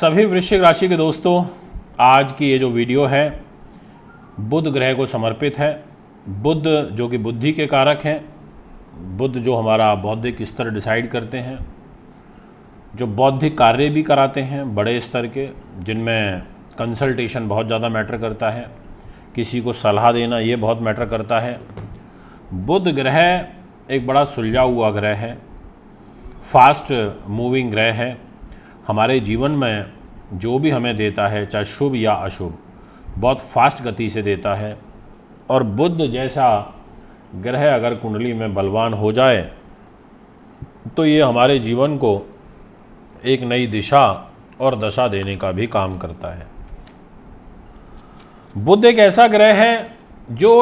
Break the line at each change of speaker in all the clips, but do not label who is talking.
सभी वृश्चिक राशि के दोस्तों आज की ये जो वीडियो है बुध ग्रह को समर्पित है बुध जो कि बुद्धि के कारक हैं बुध जो हमारा बौद्धिक स्तर डिसाइड करते हैं जो बौद्धिक कार्य भी कराते हैं बड़े स्तर के जिनमें कंसल्टेशन बहुत ज़्यादा मैटर करता है किसी को सलाह देना ये बहुत मैटर करता है बुध ग्रह एक बड़ा सुलझा हुआ ग्रह है फास्ट मूविंग ग्रह है हमारे जीवन में जो भी हमें देता है चाहे शुभ या अशुभ बहुत फास्ट गति से देता है और बुद्ध जैसा ग्रह अगर कुंडली में बलवान हो जाए तो ये हमारे जीवन को एक नई दिशा और दशा देने का भी काम करता है बुद्ध एक ऐसा ग्रह है जो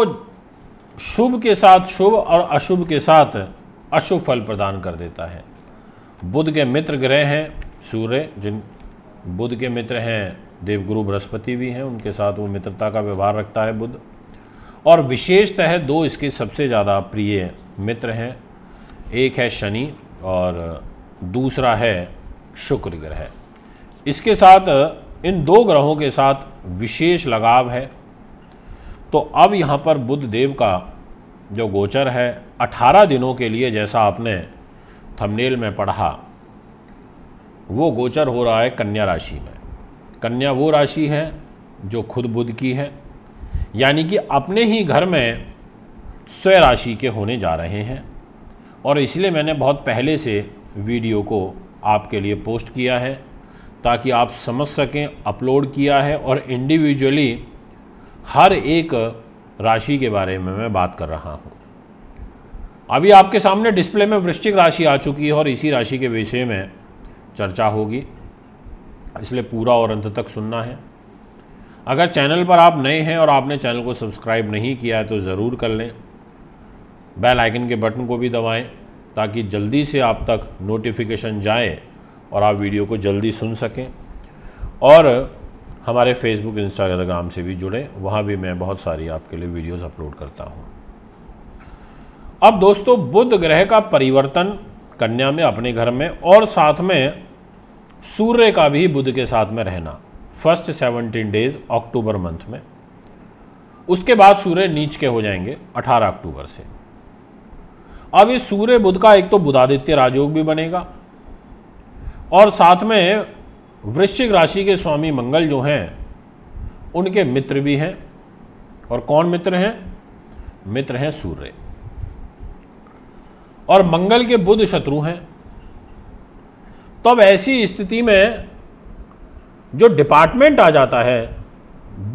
शुभ के साथ शुभ और अशुभ के साथ अशुभ फल प्रदान कर देता है बुद्ध के मित्र ग्रह हैं सूर्य जिन बुद्ध के मित्र हैं देवगुरु बृहस्पति भी हैं उनके साथ वो मित्रता का व्यवहार रखता है बुद्ध और विशेषतः दो इसके सबसे ज़्यादा प्रिय मित्र हैं एक है शनि और दूसरा है शुक्र ग्रह इसके साथ इन दो ग्रहों के साथ विशेष लगाव है तो अब यहाँ पर बुद्ध देव का जो गोचर है 18 दिनों के लिए जैसा आपने थंबनेल में पढ़ा वो गोचर हो रहा है कन्या राशि में कन्या वो राशि है जो खुद बुद्ध की है यानी कि अपने ही घर में स्वय राशि के होने जा रहे हैं और इसलिए मैंने बहुत पहले से वीडियो को आपके लिए पोस्ट किया है ताकि आप समझ सकें अपलोड किया है और इंडिविजुअली हर एक राशि के बारे में मैं बात कर रहा हूँ अभी आपके सामने डिस्प्ले में वृश्चिक राशि आ चुकी है और इसी राशि के विषय में चर्चा होगी इसलिए पूरा और अंत तक सुनना है अगर चैनल पर आप नए हैं और आपने चैनल को सब्सक्राइब नहीं किया है तो ज़रूर कर लें बेल आइकन के बटन को भी दबाएं ताकि जल्दी से आप तक नोटिफिकेशन जाए और आप वीडियो को जल्दी सुन सकें और हमारे फेसबुक इंस्टाग्राम से भी जुड़ें वहाँ भी मैं बहुत सारी आपके लिए वीडियोज़ अपलोड करता हूँ अब दोस्तों बुध ग्रह का परिवर्तन कन्या में अपने घर में और साथ में सूर्य का भी बुध के साथ में रहना first seventeen days October month में उसके बाद सूर्य नीच के हो जाएंगे 18 अक्टूबर से अब इस सूर्य बुध का एक तो बुधादित्य राजयोग भी बनेगा और साथ में वृश्चिक राशि के स्वामी मंगल जो हैं उनके मित्र भी हैं और कौन मित्र हैं मित्र हैं सूर्य और मंगल के बुध शत्रु हैं तो अब ऐसी स्थिति में जो डिपार्टमेंट आ जाता है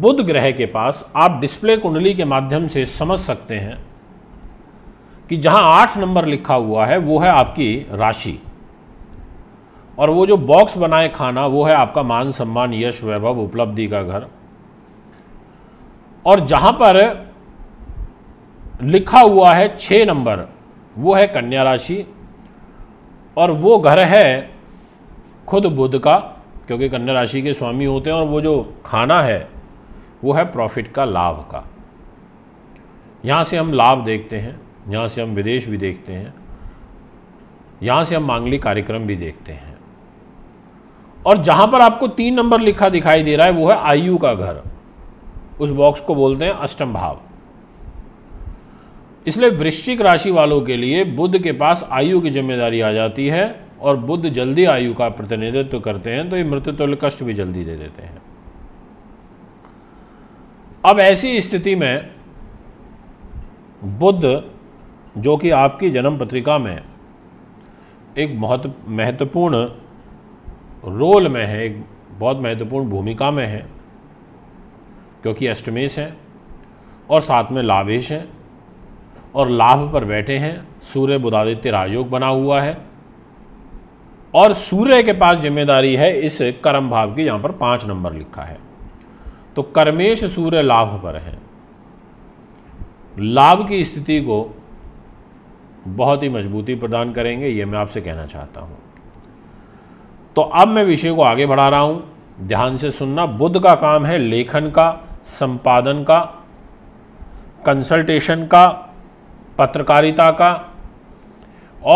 बुध ग्रह के पास आप डिस्प्ले कुंडली के माध्यम से समझ सकते हैं कि जहां आठ नंबर लिखा हुआ है वो है आपकी राशि और वो जो बॉक्स बनाए खाना वो है आपका मान सम्मान यश वैभव उपलब्धि का घर और जहां पर लिखा हुआ है छः नंबर वो है कन्या राशि और वो घर है खुद बुद्ध का क्योंकि कन्या राशि के स्वामी होते हैं और वो जो खाना है वो है प्रॉफिट का लाभ का यहाँ से हम लाभ देखते हैं यहाँ से हम विदेश भी देखते हैं यहाँ से हम मांगलिक कार्यक्रम भी देखते हैं और जहाँ पर आपको तीन नंबर लिखा दिखाई दे रहा है वो है आयु का घर उस बॉक्स को बोलते हैं अष्टम भाव इसलिए वृश्चिक राशि वालों के लिए बुद्ध के पास आयु की जिम्मेदारी आ जाती है और बुद्ध जल्दी आयु का प्रतिनिधित्व करते हैं तो ये मृत्युतुल्य कष्ट भी जल्दी दे देते हैं अब ऐसी स्थिति में बुद्ध जो कि आपकी जन्म पत्रिका में एक बहुत महत्वपूर्ण रोल में है एक बहुत महत्वपूर्ण भूमिका में है क्योंकि अष्टमेश हैं और साथ में लाभेश हैं और लाभ पर बैठे हैं सूर्य बुधादित्य राजयोग बना हुआ है और सूर्य के पास जिम्मेदारी है इस कर्म भाव की यहाँ पर पाँच नंबर लिखा है तो कर्मेश सूर्य लाभ पर है लाभ की स्थिति को बहुत ही मजबूती प्रदान करेंगे यह मैं आपसे कहना चाहता हूं तो अब मैं विषय को आगे बढ़ा रहा हूं ध्यान से सुनना बुद्ध का काम है लेखन का संपादन का कंसल्टेशन का पत्रकारिता का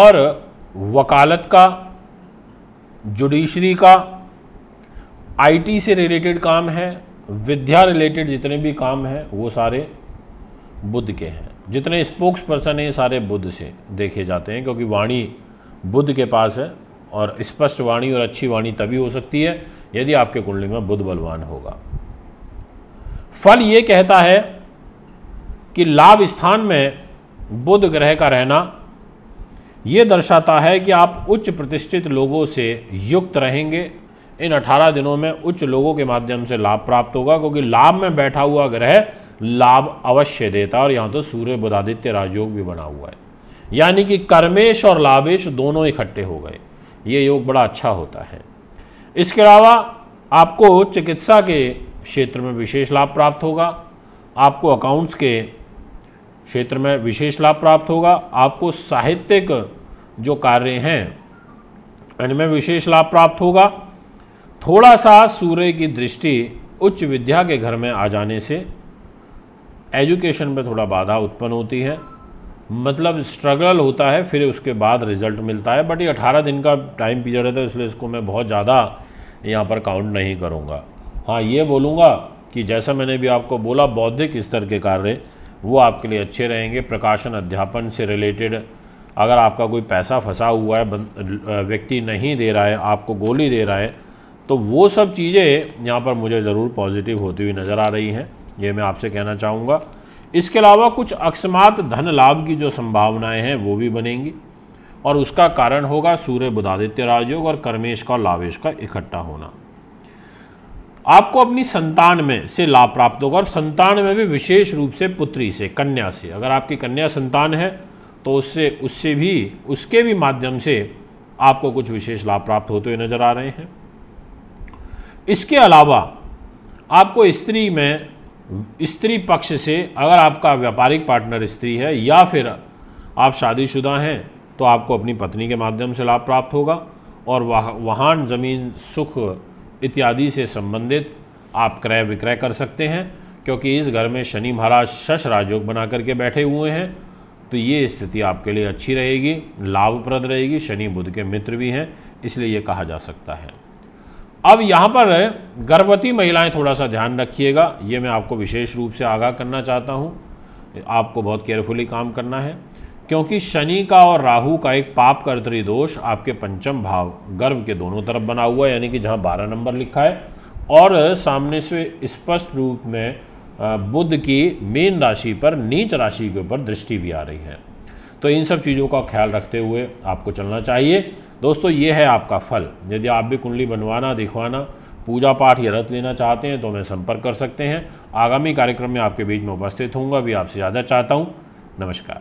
और वकालत का जुडिशरी का आईटी से रिलेटेड काम है विद्या रिलेटेड जितने भी काम हैं वो सारे बुद्ध के हैं जितने स्पोक्स पर्सन हैं सारे बुद्ध से देखे जाते हैं क्योंकि वाणी बुद्ध के पास है और स्पष्ट वाणी और अच्छी वाणी तभी हो सकती है यदि आपके कुंडली में बुद्ध बलवान होगा फल ये कहता है कि लाभ स्थान में बुध ग्रह का रहना ये दर्शाता है कि आप उच्च प्रतिष्ठित लोगों से युक्त रहेंगे इन 18 दिनों में उच्च लोगों के माध्यम से लाभ प्राप्त होगा क्योंकि लाभ में बैठा हुआ ग्रह लाभ अवश्य देता है और यहाँ तो सूर्य बुधादित्य राजयोग भी बना हुआ है यानी कि कर्मेश और लाभेश दोनों इकट्ठे हो गए ये योग बड़ा अच्छा होता है इसके अलावा आपको चिकित्सा के क्षेत्र में विशेष लाभ प्राप्त होगा आपको अकाउंट्स के क्षेत्र में विशेष लाभ प्राप्त होगा आपको साहित्यिक जो कार्य हैं इनमें विशेष लाभ प्राप्त होगा थोड़ा सा सूर्य की दृष्टि उच्च विद्या के घर में आ जाने से एजुकेशन में थोड़ा बाधा उत्पन्न होती है मतलब स्ट्रगल होता है फिर उसके बाद रिजल्ट मिलता है बट ये अठारह दिन का टाइम पीरियड है है तो इसलिए इसको मैं बहुत ज़्यादा यहाँ पर काउंट नहीं करूँगा हाँ ये बोलूँगा कि जैसा मैंने भी आपको बोला बौद्धिक स्तर के कार्य वो आपके लिए अच्छे रहेंगे प्रकाशन अध्यापन से रिलेटेड अगर आपका कोई पैसा फंसा हुआ है व्यक्ति नहीं दे रहा है आपको गोली दे रहा है तो वो सब चीज़ें यहाँ पर मुझे ज़रूर पॉजिटिव होती हुई नज़र आ रही हैं ये मैं आपसे कहना चाहूँगा इसके अलावा कुछ अकस्मात धन लाभ की जो संभावनाएं हैं वो भी बनेंगी और उसका कारण होगा सूर्य बुधादित्य राजयोग और कर्मेश का लावेश का इकट्ठा होना आपको अपनी संतान में से लाभ प्राप्त होगा और संतान में भी विशेष रूप से पुत्री से कन्या से अगर आपकी कन्या संतान है तो उससे उससे भी उसके भी माध्यम से आपको कुछ विशेष लाभ प्राप्त होते हुए नजर आ रहे हैं इसके अलावा आपको स्त्री में स्त्री पक्ष से अगर आपका व्यापारिक पार्टनर स्त्री है या फिर आप शादीशुदा हैं तो आपको अपनी पत्नी के माध्यम से लाभ प्राप्त होगा और वाहन ज़मीन सुख इत्यादि से संबंधित आप क्रय विक्रय कर सकते हैं क्योंकि इस घर में शनि महाराज शश राजयोग बना करके बैठे हुए हैं तो ये स्थिति आपके लिए अच्छी रहेगी लाभप्रद रहेगी शनि बुध के मित्र भी हैं इसलिए ये कहा जा सकता है अब यहाँ पर गर्भवती महिलाएं थोड़ा सा ध्यान रखिएगा ये मैं आपको विशेष रूप से आगाह करना चाहता हूँ आपको बहुत केयरफुली काम करना है क्योंकि शनि का और राहु का एक पाप कर्तरी दोष आपके पंचम भाव गर्भ के दोनों तरफ बना हुआ है यानी कि जहाँ बारह नंबर लिखा है और सामने से स्पष्ट रूप में बुद्ध की मेन राशि पर नीच राशि के ऊपर दृष्टि भी आ रही है तो इन सब चीज़ों का ख्याल रखते हुए आपको चलना चाहिए दोस्तों ये है आपका फल यदि आप भी कुंडली बनवाना दिखवाना पूजा पाठ या रथ लेना चाहते हैं तो हमें संपर्क कर सकते हैं आगामी कार्यक्रम में आपके बीच में उपस्थित होंगे भी आपसे ज़्यादा चाहता हूँ नमस्कार